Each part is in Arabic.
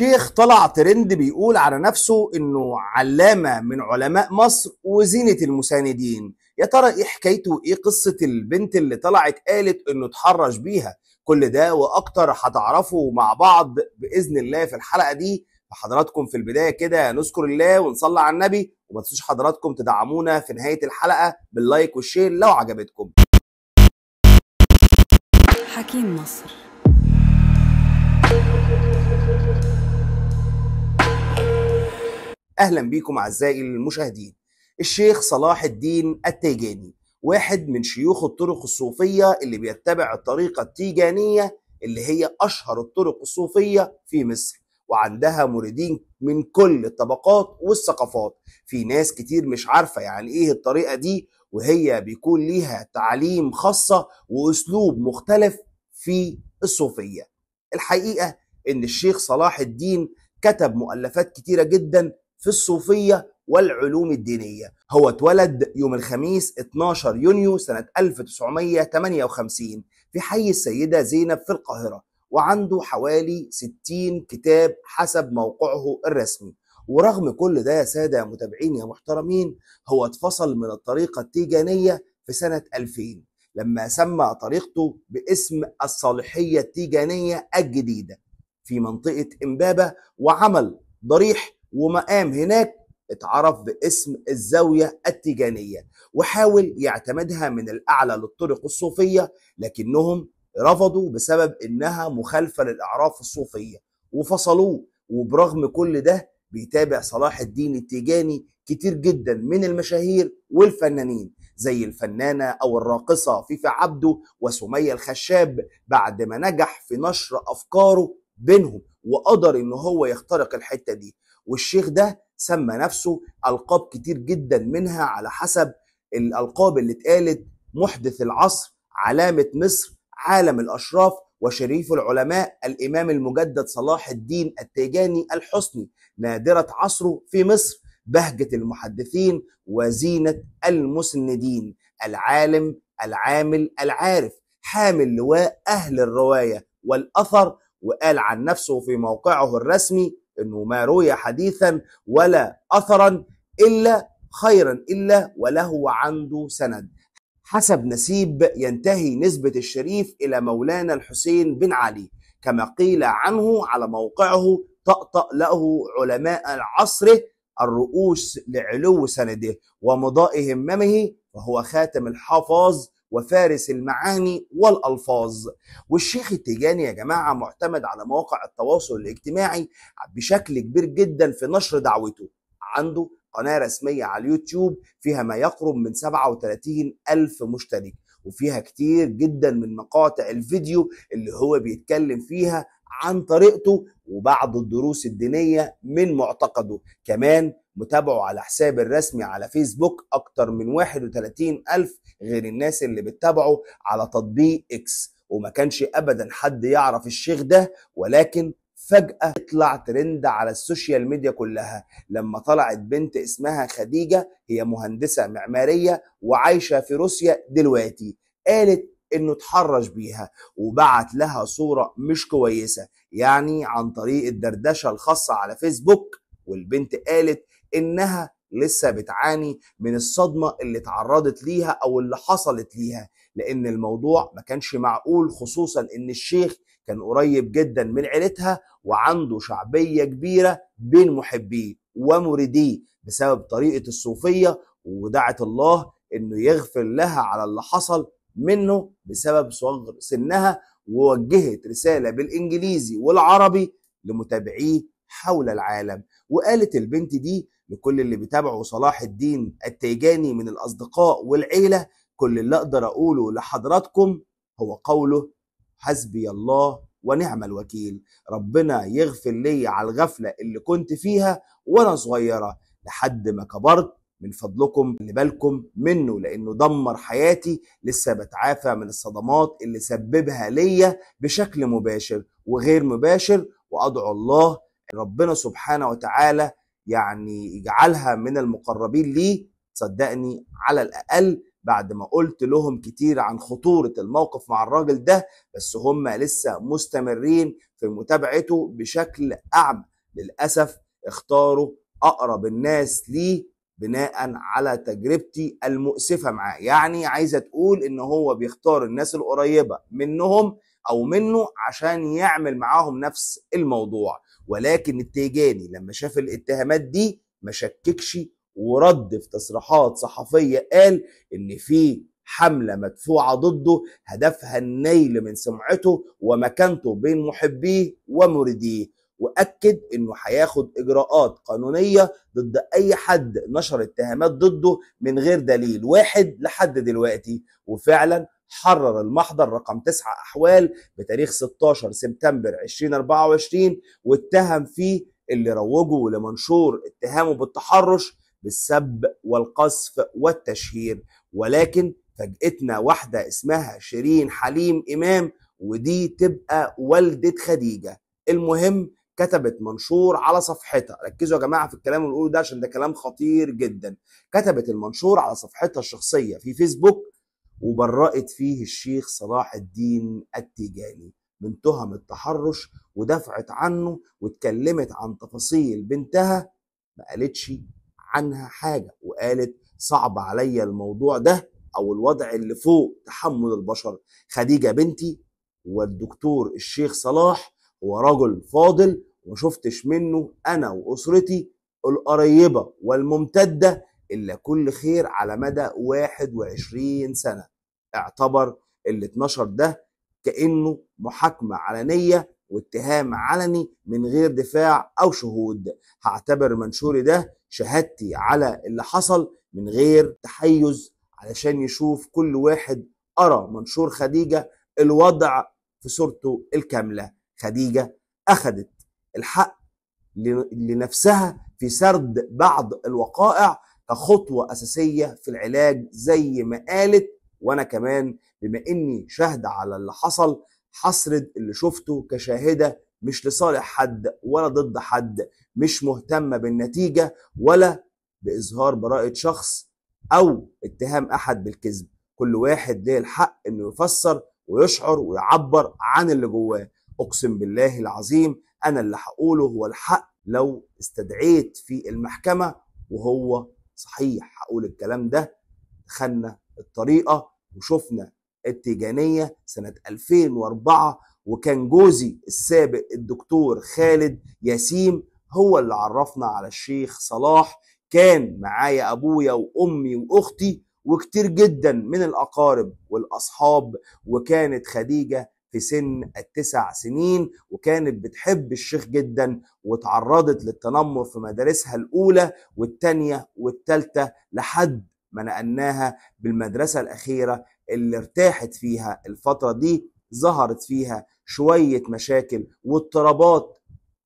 شيخ طلع ترند بيقول على نفسه انه علامه من علماء مصر وزينه المساندين يا ترى ايه حكايته ايه قصه البنت اللي طلعت قالت انه اتحرش بيها كل ده واكتر هتعرفوا مع بعض باذن الله في الحلقه دي فحضراتكم في البدايه كده نذكر الله ونصلي على النبي وما تنسوش حضراتكم تدعمونا في نهايه الحلقه باللايك والشير لو عجبتكم حكيم مصر اهلا بيكم اعزائي المشاهدين الشيخ صلاح الدين التيجاني واحد من شيوخ الطرق الصوفيه اللي بيتبع الطريقه التيجانيه اللي هي اشهر الطرق الصوفيه في مصر وعندها مريدين من كل الطبقات والثقافات في ناس كتير مش عارفه يعني ايه الطريقه دي وهي بيكون ليها تعاليم خاصه واسلوب مختلف في الصوفيه الحقيقه ان الشيخ صلاح الدين كتب مؤلفات كتيره جدا في الصوفية والعلوم الدينية هو اتولد يوم الخميس 12 يونيو سنة 1958 في حي السيدة زينب في القاهرة وعنده حوالي 60 كتاب حسب موقعه الرسمي ورغم كل ده يا سادة يا متابعين يا محترمين هو اتفصل من الطريقة التيجانية في سنة 2000 لما سمى طريقته باسم الصالحية التيجانية الجديدة في منطقة إمبابة وعمل ضريح ومقام هناك اتعرف باسم الزاوية التيجانية وحاول يعتمدها من الأعلى للطرق الصوفية لكنهم رفضوا بسبب إنها مخالفة للأعراف الصوفية وفصلوه وبرغم كل ده بيتابع صلاح الدين التيجاني كتير جدا من المشاهير والفنانين زي الفنانة أو الراقصة فيفا عبده وسمية الخشاب بعد ما نجح في نشر أفكاره بينهم وقدر إن هو يخترق الحتة دي والشيخ ده سمى نفسه القاب كتير جدا منها على حسب الالقاب اللي اتقالت محدث العصر علامه مصر عالم الاشراف وشريف العلماء الامام المجدد صلاح الدين التيجاني الحسني نادره عصره في مصر بهجه المحدثين وزينه المسندين العالم العامل العارف حامل لواء اهل الروايه والاثر وقال عن نفسه في موقعه الرسمي انه ما روي حديثا ولا اثرا الا خيرا الا وله عنده سند حسب نسيب ينتهي نسبة الشريف إلى مولانا الحسين بن علي كما قيل عنه على موقعه طأطأ له علماء عصره الرؤوس لعلو سنده ومضاء هممه وهو خاتم الحفاظ وفارس المعاني والألفاظ والشيخ التيجاني يا جماعة معتمد على مواقع التواصل الاجتماعي بشكل كبير جدا في نشر دعوته عنده قناة رسمية على اليوتيوب فيها ما يقرب من 37 ألف مشترك وفيها كتير جدا من مقاطع الفيديو اللي هو بيتكلم فيها عن طريقته وبعض الدروس الدينية من معتقده كمان متابعه على حساب الرسمي على فيسبوك أكتر من 31 ألف غير الناس اللي بتتابعه على تطبيق إكس وما كانش أبدا حد يعرف الشيخ ده ولكن فجأة يطلع ترند على السوشيال ميديا كلها لما طلعت بنت اسمها خديجة هي مهندسة معمارية وعايشة في روسيا دلوقتي قالت انه اتحرش بيها وبعت لها صورة مش كويسة يعني عن طريق الدردشة الخاصة على فيسبوك والبنت قالت انها لسه بتعاني من الصدمة اللي اتعرضت ليها او اللي حصلت ليها لان الموضوع ما كانش معقول خصوصا ان الشيخ كان قريب جدا من عيلتها وعنده شعبية كبيرة بين محبيه ومريديه بسبب طريقة الصوفية ودعت الله انه يغفر لها على اللي حصل منه بسبب صغر سنها ووجهت رسالة بالإنجليزي والعربي لمتابعيه حول العالم وقالت البنت دي لكل اللي بيتابعوا صلاح الدين التيجاني من الأصدقاء والعيلة كل اللي أقدر أقوله لحضراتكم هو قوله حسبي الله ونعم الوكيل ربنا يغفر لي على الغفلة اللي كنت فيها وأنا صغيرة لحد ما كبرت من فضلكم اللي بالكم منه لانه دمر حياتي لسه بتعافى من الصدمات اللي سببها ليا بشكل مباشر وغير مباشر وادعو الله ربنا سبحانه وتعالى يعني يجعلها من المقربين ليه صدقني على الاقل بعد ما قلت لهم كتير عن خطورة الموقف مع الراجل ده بس هم لسه مستمرين في متابعته بشكل أعمى للأسف اختاروا أقرب الناس ليه بناء على تجربتي المؤسفه معاه يعني عايزه تقول ان هو بيختار الناس القريبه منهم او منه عشان يعمل معاهم نفس الموضوع ولكن التيجاني لما شاف الاتهامات دي ما شككش ورد في تصريحات صحفيه قال ان في حملة مدفوعة ضده هدفها النيل من سمعته ومكانته بين محبيه ومريديه واكد انه هياخد اجراءات قانونيه ضد اي حد نشر اتهامات ضده من غير دليل واحد لحد دلوقتي وفعلا حرر المحضر رقم 9 احوال بتاريخ 16 سبتمبر 2024 واتهم فيه اللي روجوا لمنشور اتهامه بالتحرش بالسب والقصف والتشهير ولكن فاجئتنا واحده اسمها شيرين حليم امام ودي تبقى والده خديجه المهم كتبت منشور على صفحتها ركزوا يا جماعه في الكلام اللي بنقوله ده عشان ده كلام خطير جدا كتبت المنشور على صفحتها الشخصيه في فيسبوك وبرأت فيه الشيخ صلاح الدين التيجاني من تهم التحرش ودافعت عنه واتكلمت عن تفاصيل بنتها ما قالتش عنها حاجه وقالت صعب عليا الموضوع ده او الوضع اللي فوق تحمل البشر خديجه بنتي والدكتور الشيخ صلاح هو رجل فاضل وما شفتش منه انا واسرتي القريبه والممتده الا كل خير على مدى 21 سنه اعتبر ال 12 ده كانه محاكمه علنيه واتهام علني من غير دفاع او شهود هعتبر منشوري ده شهادتي على اللي حصل من غير تحيز علشان يشوف كل واحد قرا منشور خديجه الوضع في صورته الكامله خديجة أخذت الحق لنفسها في سرد بعض الوقائع كخطوة أساسية في العلاج زي ما قالت وأنا كمان بما إني شاهدة على اللي حصل حسرد اللي شفته كشاهدة مش لصالح حد ولا ضد حد مش مهتمة بالنتيجة ولا بإظهار براءة شخص أو اتهام أحد بالكذب كل واحد ليه الحق إنه يفسر ويشعر ويعبر عن اللي جواه اقسم بالله العظيم انا اللي هقوله هو الحق لو استدعيت في المحكمه وهو صحيح هقول الكلام ده خدنا الطريقه وشفنا التيجانيه سنه 2004 وكان جوزي السابق الدكتور خالد ياسيم هو اللي عرفنا على الشيخ صلاح كان معايا ابويا وامي واختي وكتير جدا من الاقارب والاصحاب وكانت خديجه في سن التسع سنين وكانت بتحب الشيخ جدا وتعرضت للتنمر في مدارسها الأولى والتانية والتالتة لحد ما نقلناها بالمدرسة الأخيرة اللي ارتاحت فيها الفترة دي ظهرت فيها شوية مشاكل واضطرابات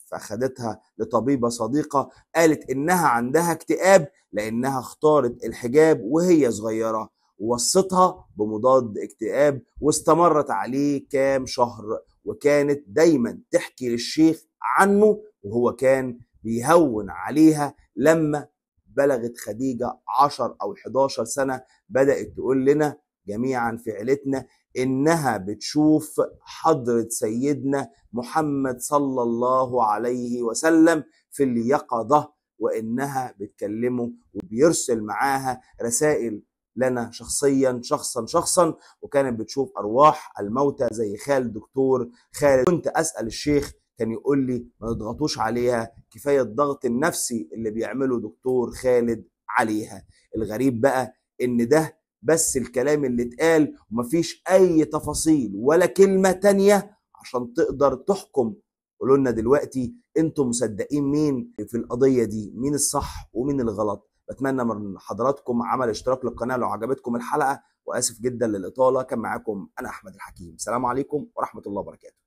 فأخدتها لطبيبة صديقة قالت إنها عندها اكتئاب لأنها اختارت الحجاب وهي صغيرة ووصتها بمضاد اكتئاب واستمرت عليه كام شهر وكانت دايما تحكي للشيخ عنه وهو كان بيهون عليها لما بلغت خديجة 10 أو 11 سنة بدأت تقول لنا جميعا في عيلتنا إنها بتشوف حضرة سيدنا محمد صلى الله عليه وسلم في اليقظة وإنها بتكلمه وبيرسل معاها رسائل لنا شخصيا شخصا شخصا وكانت بتشوف ارواح الموتى زي خال دكتور خالد كنت اسال الشيخ كان يقول لي ما تضغطوش عليها كفايه الضغط النفسي اللي بيعمله دكتور خالد عليها الغريب بقى ان ده بس الكلام اللي اتقال ومفيش اي تفاصيل ولا كلمه تانية عشان تقدر تحكم قولوا لنا دلوقتي انتم مصدقين مين في القضيه دي مين الصح ومين الغلط بتمنى من حضراتكم عمل اشتراك للقناه لو عجبتكم الحلقه واسف جدا للاطاله كان معاكم انا احمد الحكيم سلام عليكم ورحمه الله وبركاته